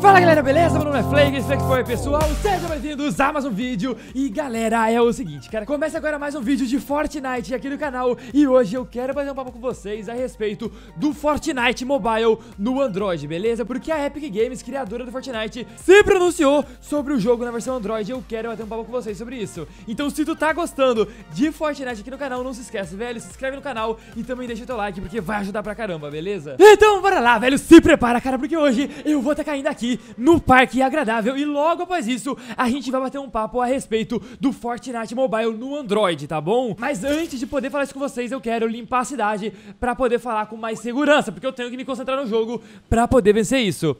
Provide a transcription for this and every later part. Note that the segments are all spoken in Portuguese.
Fala galera, beleza? Meu nome é Flake, esse aqui foi pessoal, sejam bem-vindos a mais um vídeo E galera, é o seguinte, cara, começa agora mais um vídeo de Fortnite aqui no canal E hoje eu quero fazer um papo com vocês a respeito do Fortnite Mobile no Android, beleza? Porque a Epic Games, criadora do Fortnite, se pronunciou sobre o jogo na versão Android Eu quero bater um papo com vocês sobre isso Então se tu tá gostando de Fortnite aqui no canal, não se esquece, velho, se inscreve no canal E também deixa o teu like, porque vai ajudar pra caramba, beleza? Então bora lá, velho, se prepara, cara, porque hoje eu vou estar tá caindo aqui no Parque Agradável e logo após isso a gente vai bater um papo a respeito do Fortnite Mobile no Android, tá bom? Mas antes de poder falar isso com vocês, eu quero limpar a cidade para poder falar com mais segurança, porque eu tenho que me concentrar no jogo para poder vencer isso.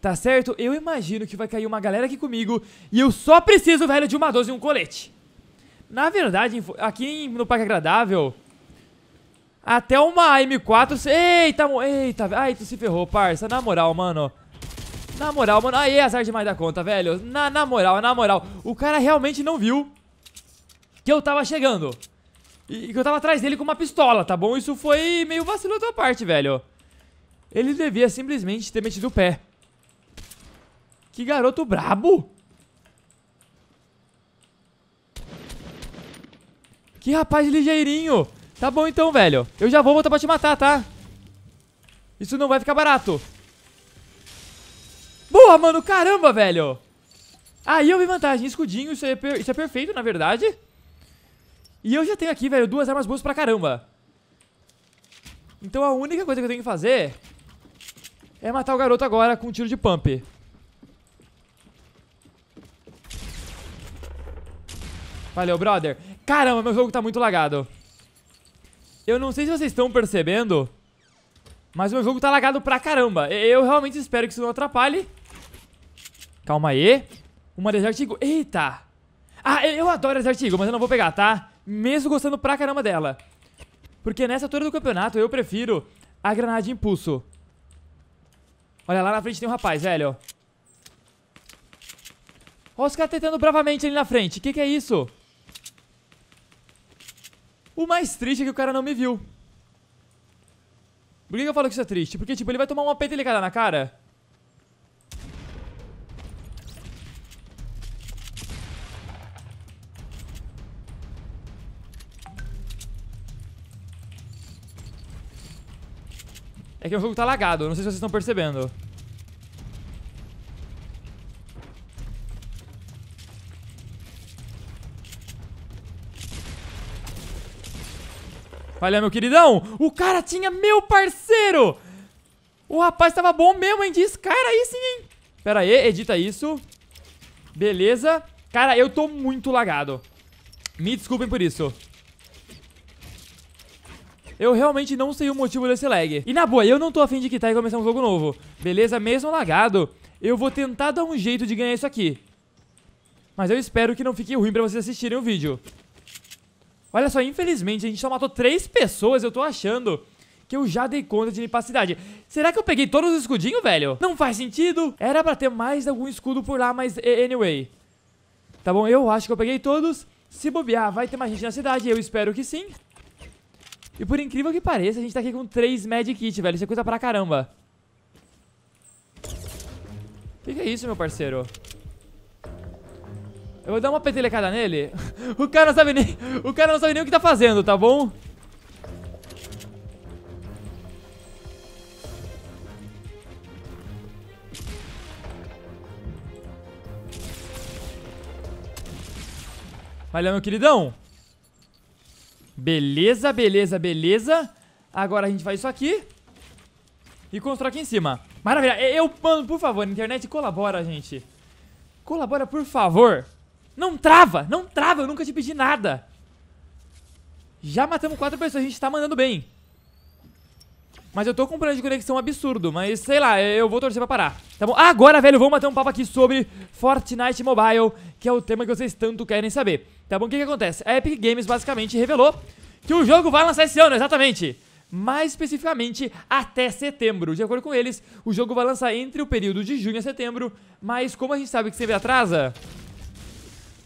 Tá certo? Eu imagino que vai cair uma galera aqui comigo e eu só preciso, velho, de uma 12 e um colete. Na verdade, aqui no Parque Agradável, até uma M4... Eita, eita, ai, tu se ferrou, parça, na moral, mano. Na moral, mano. Aí é azar demais da conta, velho. Na, na moral, na moral. O cara realmente não viu que eu tava chegando. E que eu tava atrás dele com uma pistola, tá bom? Isso foi meio vacilo da tua parte, velho. Ele devia simplesmente ter metido o pé. Que garoto brabo! Que rapaz ligeirinho! Tá bom então, velho. Eu já vou voltar pra te matar, tá? Isso não vai ficar barato. Boa, mano, caramba, velho Aí eu vi vantagem, escudinho, isso é, isso é perfeito, na verdade E eu já tenho aqui, velho, duas armas boas pra caramba Então a única coisa que eu tenho que fazer É matar o garoto agora com um tiro de pump Valeu, brother Caramba, meu jogo tá muito lagado Eu não sei se vocês estão percebendo Mas meu jogo tá lagado pra caramba Eu realmente espero que isso não atrapalhe Calma aí. Uma Desert Eagle. Eita! Ah, eu adoro a artigos, mas eu não vou pegar, tá? Mesmo gostando pra caramba dela. Porque nessa altura do campeonato eu prefiro a granada de impulso. Olha, lá na frente tem um rapaz, velho. Olha os caras tentando bravamente ali na frente. O que, que é isso? O mais triste é que o cara não me viu. Por que, que eu falo que isso é triste? Porque, tipo, ele vai tomar uma petelecada na cara. É que o jogo tá lagado, não sei se vocês estão percebendo. Olha, meu queridão, o cara tinha meu parceiro! O rapaz tava bom mesmo, hein? Diz, cara, aí sim, hein? Pera aí, edita isso. Beleza. Cara, eu tô muito lagado. Me desculpem por isso eu realmente não sei o motivo desse lag. E na boa, eu não tô afim de quitar e começar um jogo novo. Beleza? Mesmo lagado, eu vou tentar dar um jeito de ganhar isso aqui. Mas eu espero que não fique ruim pra vocês assistirem o vídeo. Olha só, infelizmente a gente só matou três pessoas, eu tô achando que eu já dei conta de limpar a cidade. Será que eu peguei todos os escudinhos, velho? Não faz sentido. Era pra ter mais algum escudo por lá, mas anyway. Tá bom, eu acho que eu peguei todos. Se bobear, vai ter mais gente na cidade, eu espero que sim. E por incrível que pareça, a gente tá aqui com 3 Magic kits velho. Isso é coisa pra caramba. O que, que é isso, meu parceiro? Eu vou dar uma petelecada nele. o cara não sabe nem. O cara não sabe nem o que tá fazendo, tá bom? Valeu, meu queridão. Beleza, beleza, beleza. Agora a gente faz isso aqui. E constrói aqui em cima. Maravilha. Eu, mano, por favor, internet, colabora, gente. Colabora, por favor. Não trava, não trava. Eu nunca te pedi nada. Já matamos quatro pessoas. A gente tá mandando bem. Mas eu tô com um plano de conexão absurdo, mas sei lá, eu vou torcer pra parar. Tá bom? Agora, velho, vamos bater um papo aqui sobre Fortnite Mobile, que é o tema que vocês tanto querem saber. Tá bom? O que que acontece? A Epic Games basicamente revelou que o jogo vai lançar esse ano, exatamente. Mais especificamente, até setembro. De acordo com eles, o jogo vai lançar entre o período de junho a setembro, mas como a gente sabe que sempre atrasa,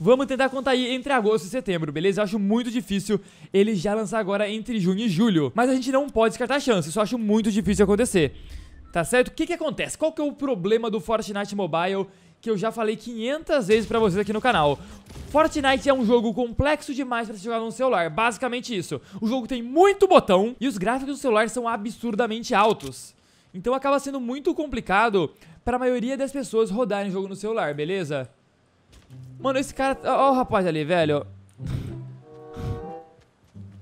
Vamos tentar contar aí entre agosto e setembro, beleza? Eu acho muito difícil ele já lançar agora entre junho e julho. Mas a gente não pode descartar a chance, isso eu acho muito difícil acontecer. Tá certo? O que que acontece? Qual que é o problema do Fortnite Mobile que eu já falei 500 vezes pra vocês aqui no canal? Fortnite é um jogo complexo demais para se jogar no celular, basicamente isso. O jogo tem muito botão e os gráficos do celular são absurdamente altos. Então acaba sendo muito complicado para a maioria das pessoas rodarem o jogo no celular, beleza? Mano, esse cara... Ó, ó o rapaz ali, velho.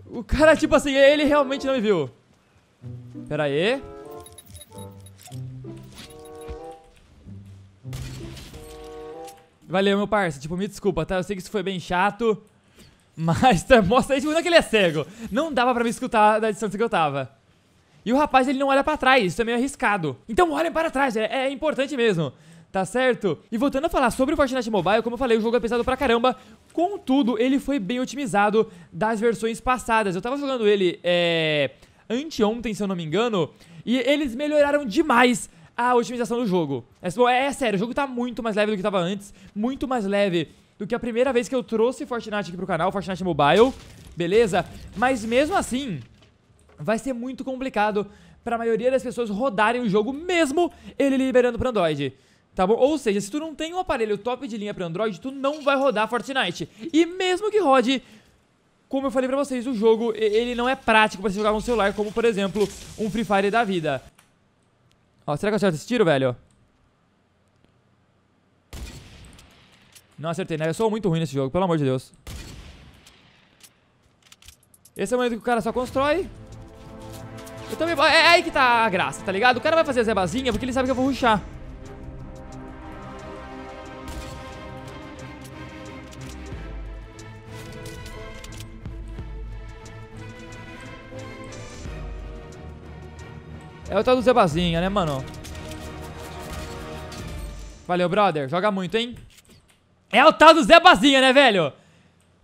O cara, tipo assim, ele realmente não me viu. Pera aí. Valeu, meu parça. Tipo, me desculpa, tá? Eu sei que isso foi bem chato. Mas tá mostra aí, tipo, não é que ele é cego. Não dava pra me escutar da distância que eu tava. E o rapaz, ele não olha pra trás. Isso é meio arriscado. Então olhem para trás, é, é importante mesmo tá certo? E voltando a falar sobre o Fortnite Mobile, como eu falei, o jogo é pesado pra caramba, contudo, ele foi bem otimizado das versões passadas. Eu tava jogando ele, é... anteontem, se eu não me engano, e eles melhoraram demais a otimização do jogo. É, é, é sério, o jogo tá muito mais leve do que tava antes, muito mais leve do que a primeira vez que eu trouxe Fortnite aqui pro canal, Fortnite Mobile, beleza? Mas mesmo assim, vai ser muito complicado para a maioria das pessoas rodarem o jogo mesmo ele liberando para Android tá bom? Ou seja, se tu não tem um aparelho top de linha para Android, tu não vai rodar Fortnite. E mesmo que rode, como eu falei pra vocês, o jogo ele não é prático pra se jogar com um celular, como por exemplo, um Free Fire da vida. Ó, será que eu acerto esse tiro, velho? Não acertei, né? Eu sou muito ruim nesse jogo, pelo amor de Deus. Esse é o momento que o cara só constrói. Eu também... É, é aí que tá a graça, tá ligado? O cara vai fazer a zebazinha porque ele sabe que eu vou ruxar. É o tal do Zebazinha, né, mano? Valeu, brother. Joga muito, hein? É o tal do Zebazinha, né, velho?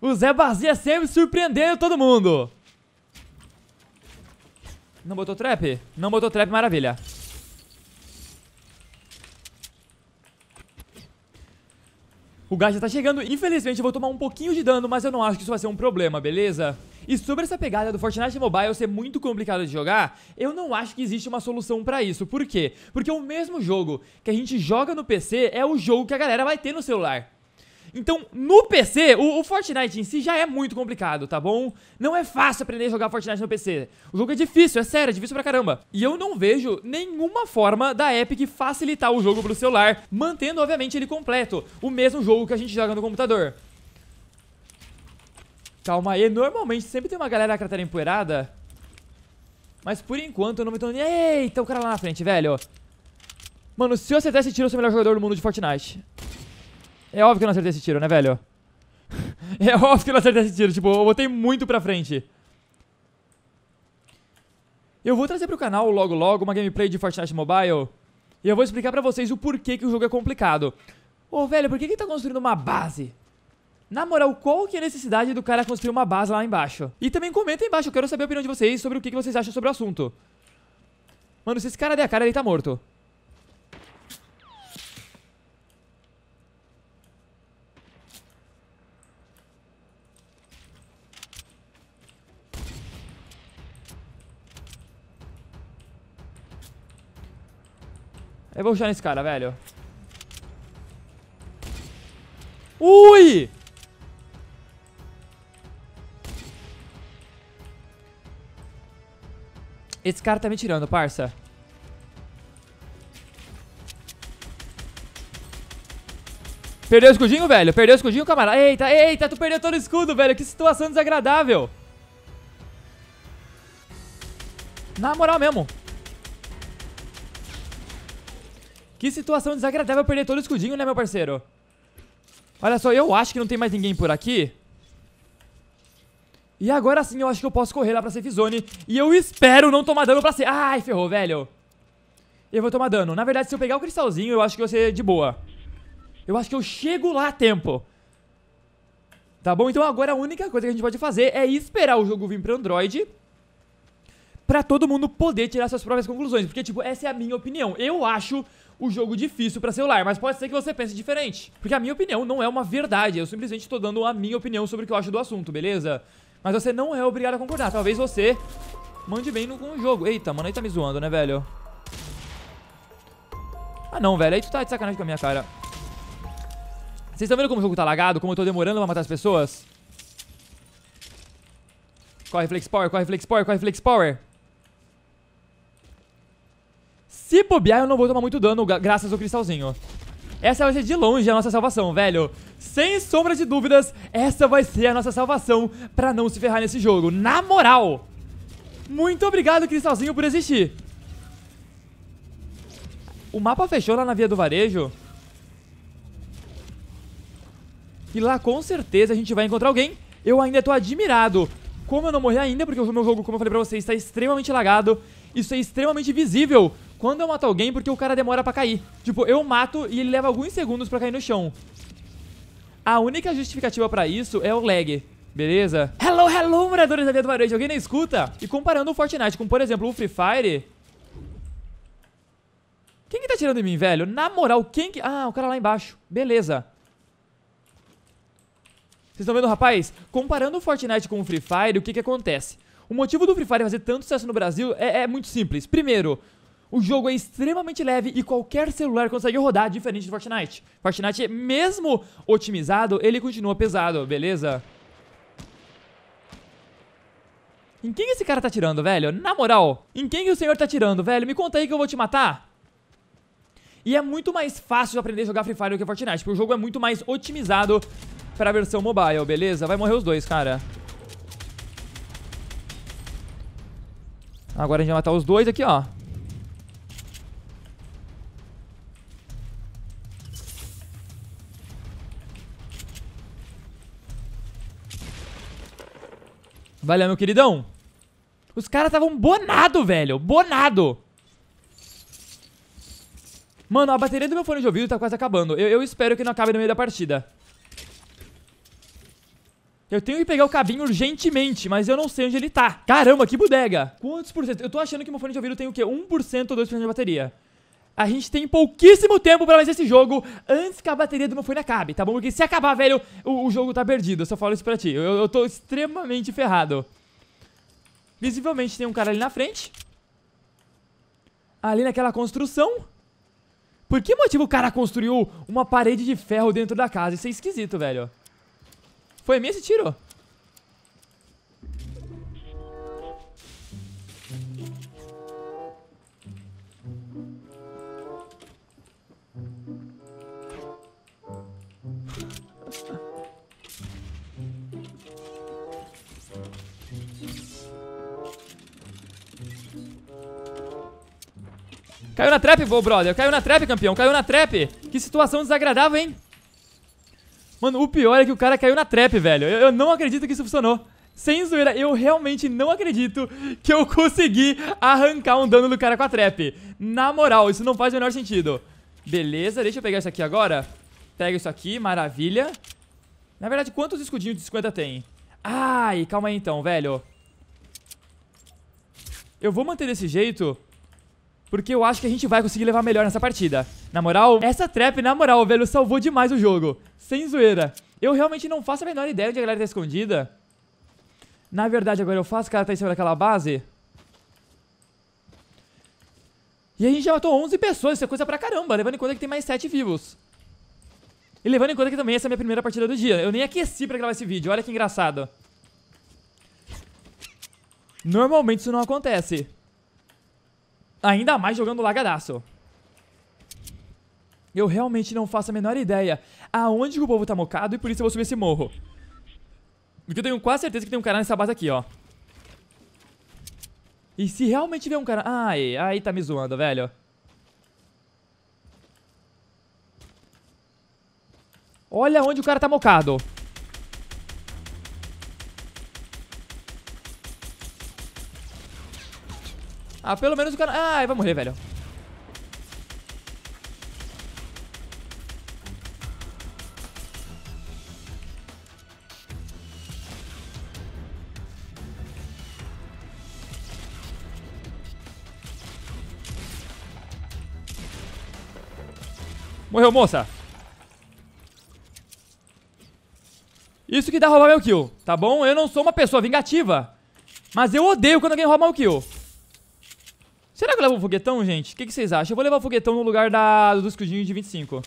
O Zebazinha sempre surpreendendo todo mundo. Não botou trap? Não botou trap, maravilha. O gás já tá chegando. Infelizmente, eu vou tomar um pouquinho de dano, mas eu não acho que isso vai ser um problema, beleza? E sobre essa pegada do Fortnite Mobile ser muito complicado de jogar, eu não acho que existe uma solução para isso. Por quê? Porque o mesmo jogo que a gente joga no PC é o jogo que a galera vai ter no celular. Então, no PC, o, o, Fortnite em si já é muito complicado, tá bom? Não é fácil aprender a jogar Fortnite no PC. O jogo é difícil, é sério, é difícil pra caramba. E eu não vejo nenhuma forma da Epic facilitar o jogo pro celular, mantendo, obviamente, ele completo, o mesmo jogo que a gente joga no computador. Calma aí. Normalmente sempre tem uma galera cratera tá empoeirada. Mas por enquanto eu não me tô... Eita, o cara lá na frente, velho. Mano, se eu acertar esse tiro, eu sou o melhor jogador do mundo de Fortnite. É óbvio que eu não acertei esse tiro, né, velho? é óbvio que eu não acertei esse tiro. Tipo, eu botei muito pra frente. Eu vou trazer pro canal logo logo uma gameplay de Fortnite Mobile. E eu vou explicar pra vocês o porquê que o jogo é complicado. Ô, velho, por que que tá construindo uma base? Na moral, qual que é a necessidade do cara construir uma base lá embaixo? E também comenta aí embaixo, eu quero saber a opinião de vocês sobre o que, vocês acham sobre o assunto. Mano, se esse cara der a cara, ele tá morto. Eu vou rushar nesse cara, velho. Ui! Esse cara tá me tirando, parça. Perdeu o escudinho, velho? Perdeu o escudinho, camarada? Eita, eita, tu perdeu todo o escudo, velho. Que situação desagradável. Na moral mesmo. Que situação desagradável perder todo o escudinho, né, meu parceiro? Olha só, eu acho que não tem mais ninguém por aqui. E agora sim eu acho que eu posso correr lá pra safe zone. E eu espero não tomar dano pra ser. Ai, ferrou, velho. Eu vou tomar dano. Na verdade, se eu pegar o cristalzinho, eu acho que vai ser de boa. Eu acho que eu chego lá a tempo. Tá bom? Então agora a única coisa que a gente pode fazer é esperar o jogo vir pra Android pra todo mundo poder tirar suas próprias conclusões. Porque, tipo, essa é a minha opinião. Eu acho o jogo difícil pra celular, mas pode ser que você pense diferente. Porque a minha opinião não é uma verdade, eu simplesmente tô dando a minha opinião sobre o que eu acho do assunto, beleza? Mas você não é obrigado a concordar. Talvez você mande bem no, no jogo. Eita, mano, aí tá me zoando, né, velho? Ah, não, velho. Aí tu tá de sacanagem com a minha cara. Vocês estão vendo como o jogo tá lagado? Como eu tô demorando pra matar as pessoas? Corre, Flex Power, corre, Flex Power, corre, Flex Power. Se bobear, eu não vou tomar muito dano graças ao cristalzinho. Essa vai ser de longe a nossa salvação, velho. Sem sombra de dúvidas, essa vai ser a nossa salvação pra não se ferrar nesse jogo. Na moral! Muito obrigado, Cristalzinho, por existir. O mapa fechou lá na via do varejo. E lá com certeza a gente vai encontrar alguém. Eu ainda tô admirado. Como eu não morri ainda, porque o meu jogo, como eu falei pra vocês, está extremamente lagado. Isso é extremamente visível quando eu mato alguém, porque o cara demora pra cair. Tipo, eu mato e ele leva alguns segundos pra cair no chão. A única justificativa pra isso é o lag. Beleza? Hello, hello, moradores da Via do Varejo. Alguém na escuta? E comparando o Fortnite com, por exemplo, o Free Fire... Quem que tá tirando em mim, velho? Na moral, quem que... Ah, o cara lá embaixo. Beleza. Vocês estão vendo, rapaz? Comparando o Fortnite com o Free Fire, o que que acontece? O motivo do Free Fire fazer tanto sucesso no Brasil é, é muito simples. Primeiro, o jogo é extremamente leve e qualquer celular consegue rodar, diferente do Fortnite. Fortnite, é mesmo otimizado, ele continua pesado, beleza? Em quem esse cara tá tirando, velho? Na moral, em quem que o senhor tá tirando, velho? Me conta aí que eu vou te matar. E é muito mais fácil aprender a jogar Free Fire do que Fortnite, porque o jogo é muito mais otimizado pra versão mobile, beleza? Vai morrer os dois, cara. Agora a gente vai matar os dois aqui, ó. Valeu, meu queridão. Os caras estavam bonado, velho. Bonado. Mano, a bateria do meu fone de ouvido tá quase acabando. Eu, eu, espero que não acabe no meio da partida. Eu tenho que pegar o cabinho urgentemente, mas eu não sei onde ele tá. Caramba, que bodega. Quantos por cento? Eu tô achando que meu fone de ouvido tem o quê? 1% ou 2% de bateria. A gente tem pouquíssimo tempo pra fazer esse jogo antes que a bateria do meu fone acabe, tá bom? Porque se acabar, velho, o, o jogo tá perdido. Eu só falo isso pra ti. Eu, eu tô extremamente ferrado. Visivelmente tem um cara ali na frente. Ali naquela construção. Por que motivo o cara construiu uma parede de ferro dentro da casa? Isso é esquisito, velho. Foi mesmo esse tiro? Caiu na trap, vô, brother. Caiu na trap, campeão. Caiu na trap. Que situação desagradável, hein? Mano, o pior é que o cara caiu na trap, velho. Eu, eu não acredito que isso funcionou. Sem zoeira, eu realmente não acredito que eu consegui arrancar um dano do cara com a trap. Na moral, isso não faz o menor sentido. Beleza, deixa eu pegar isso aqui agora. Pega isso aqui, maravilha. Na verdade, quantos escudinhos de 50 tem? Ai, calma aí então, velho. Eu vou manter desse jeito porque eu acho que a gente vai conseguir levar melhor nessa partida. Na moral, essa trap, na moral, velho, salvou demais o jogo. Sem zoeira. Eu realmente não faço a menor ideia onde a galera tá escondida. Na verdade, agora eu faço, cara, tá em cima daquela base. E a gente já matou 11 pessoas, isso é coisa pra caramba, levando em conta que tem mais 7 vivos. E levando em conta que também essa é a minha primeira partida do dia. Eu nem aqueci pra gravar esse vídeo, olha que engraçado. Normalmente isso não acontece. Ainda mais jogando lagadaço. Eu realmente não faço a menor ideia aonde o povo tá mocado e por isso eu vou subir esse morro. Porque eu tenho quase certeza que tem um cara nessa base aqui, ó. E se realmente tiver um cara... Ai, aí tá me zoando, velho. Olha onde o cara tá mocado. Ah, pelo menos o cara... Ah, vai morrer, velho. Morreu, moça. Isso que dá roubar meu kill, tá bom? Eu não sou uma pessoa vingativa. Mas eu odeio quando alguém rouba meu kill. Será que eu levo o foguetão, gente? O que, que, vocês acham? Eu vou levar o foguetão no lugar da, do escudinho de 25.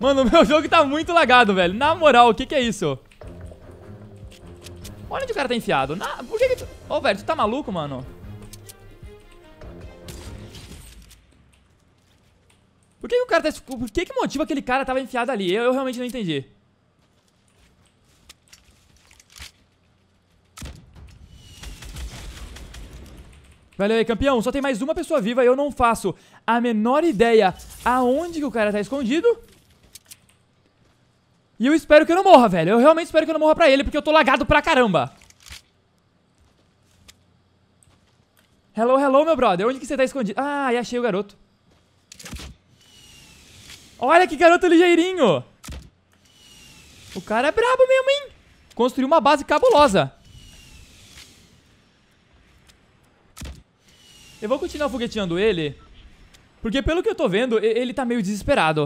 Mano, meu jogo tá muito lagado, velho. Na moral, o que que é isso? Olha onde o cara tá enfiado. Na... Por que que tu... Ô, velho, tu tá maluco, mano? Por que, que o cara tá... Por que que motivo aquele cara tava enfiado ali? Eu, eu realmente não entendi. Valeu aí, campeão. Só tem mais uma pessoa viva e eu não faço a menor ideia aonde que o cara tá escondido. E eu espero que eu não morra, velho. Eu realmente espero que eu não morra pra ele, porque eu tô lagado pra caramba. Hello, hello, meu brother. Onde que você tá escondido? Ah, achei o garoto. Olha que garoto ligeirinho. O cara é brabo mesmo, hein? Construiu uma base cabulosa. Eu vou continuar fogueteando ele. Porque pelo que eu tô vendo, ele tá meio desesperado.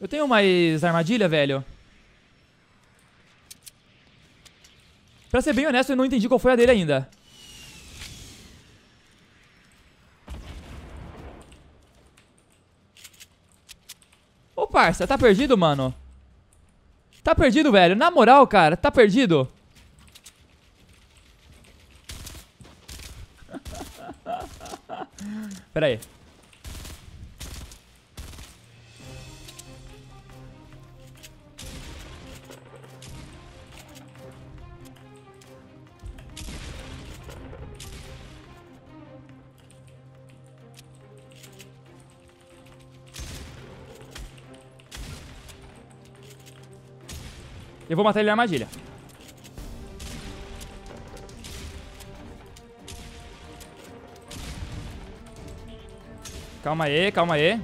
Eu tenho mais armadilha, velho? Pra ser bem honesto, eu não entendi qual foi a dele ainda. Ô, parça, tá perdido, mano? Tá perdido, velho. Na moral, cara, tá perdido. Pera aí. Eu vou matar ele na armadilha. Calma aí, calma aí.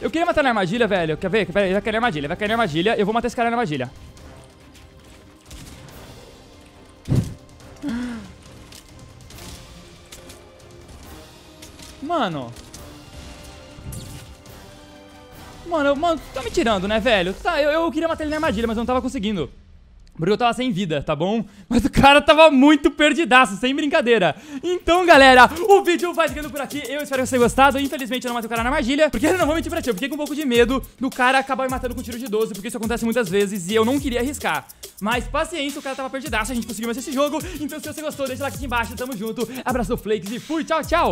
Eu queria matar na armadilha, velho. Quer ver? Pera aí, vai cair na armadilha, vai cair na armadilha. Eu vou matar esse cara na armadilha. Mano. Mano, eu, mano, tá me tirando, né, velho? Tá, eu, eu queria matar ele na armadilha, mas eu não tava conseguindo. Porque eu tava sem vida, tá bom? Mas o cara tava muito perdidaço, sem brincadeira. Então, galera, o vídeo vai ficando por aqui. Eu espero que vocês tenham gostado. Infelizmente, eu não matei o cara na armadilha. Porque eu não vou mentir pra ti, eu fiquei com um pouco de medo do cara acabar me matando com um tiro de 12. Porque isso acontece muitas vezes e eu não queria arriscar. Mas paciência, o cara tava perdidaço, a gente conseguiu vencer esse jogo. Então, se você gostou, deixa o like aqui embaixo. Tamo junto. Abraço, Flakes e fui. Tchau, tchau.